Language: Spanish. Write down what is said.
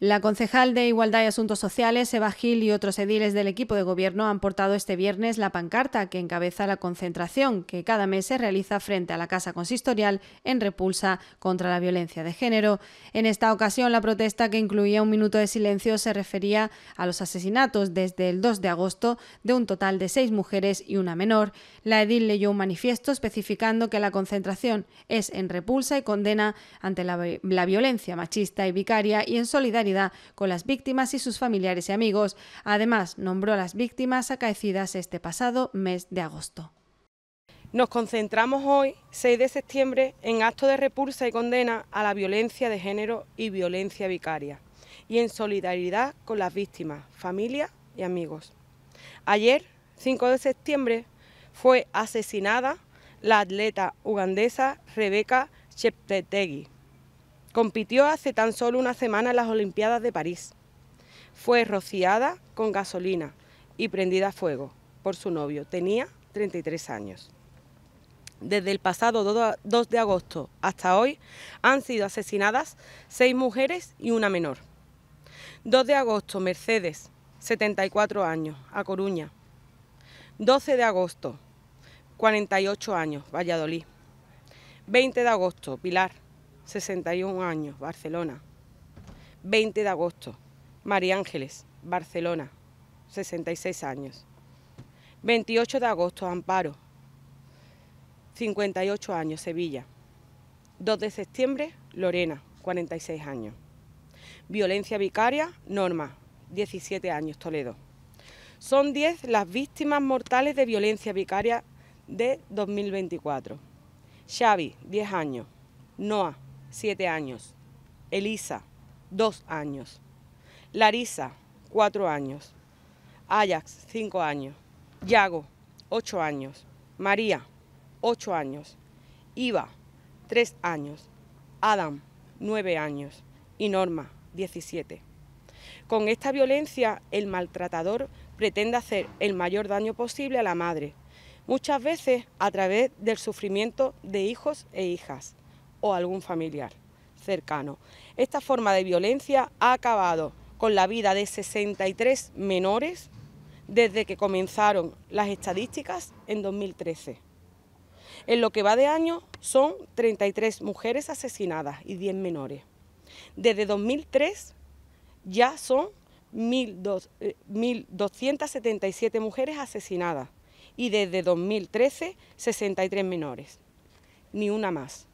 La concejal de Igualdad y Asuntos Sociales, Eva Gil, y otros ediles del equipo de gobierno han portado este viernes la pancarta que encabeza la concentración que cada mes se realiza frente a la Casa Consistorial en repulsa contra la violencia de género. En esta ocasión, la protesta que incluía un minuto de silencio se refería a los asesinatos desde el 2 de agosto de un total de seis mujeres y una menor. La edil leyó un manifiesto especificando que la concentración es en repulsa y condena ante la, violencia machista y vicaria y en solidaridad con las víctimas y sus familiares y amigos. Además, nombró a las víctimas acaecidas este pasado mes de agosto. Nos concentramos hoy, 6 de septiembre, en acto de repulsa y condena a la violencia de género y violencia vicaria, y en solidaridad con las víctimas, familia y amigos. Ayer, 5 de septiembre, fue asesinada la atleta ugandesa Rebeca Cheptegei Compitió hace tan solo una semana en las Olimpiadas de París. Fue rociada con gasolina y prendida a fuego por su novio. Tenía 33 años. Desde el pasado 2 de agosto hasta hoy han sido asesinadas seis mujeres y una menor. 2 de agosto, Mercedes, 74 años, A Coruña. 12 de agosto, 48 años, Valladolid. 20 de agosto, Pilar, 61 años, Barcelona. 20 de agosto, María Ángeles, Barcelona, 66 años. 28 de agosto, Amparo, 58 años, Sevilla. 2 de septiembre, Lorena, 46 años. Violencia vicaria, Norma, 17 años, Toledo. Son 10 las víctimas mortales de violencia vicaria de 2024. Xavi, 10 años. Noah, siete años. Elisa, dos años. Larisa, cuatro años. Ajax, cinco años. Yago, ocho años. María, ocho años. Iva, tres años. Adam, nueve años. Y Norma, diecisiete. Con esta violencia, el maltratador pretende hacer el mayor daño posible a la madre, muchas veces a través del sufrimiento de hijos e hijas o algún familiar cercano. Esta forma de violencia ha acabado con la vida de 63 menores desde que comenzaron las estadísticas en 2013. En lo que va de año son 33 mujeres asesinadas y 10 menores. Desde 2003 ya son 1.277 eh, mujeres asesinadas y desde 2013 63 menores, ni una más.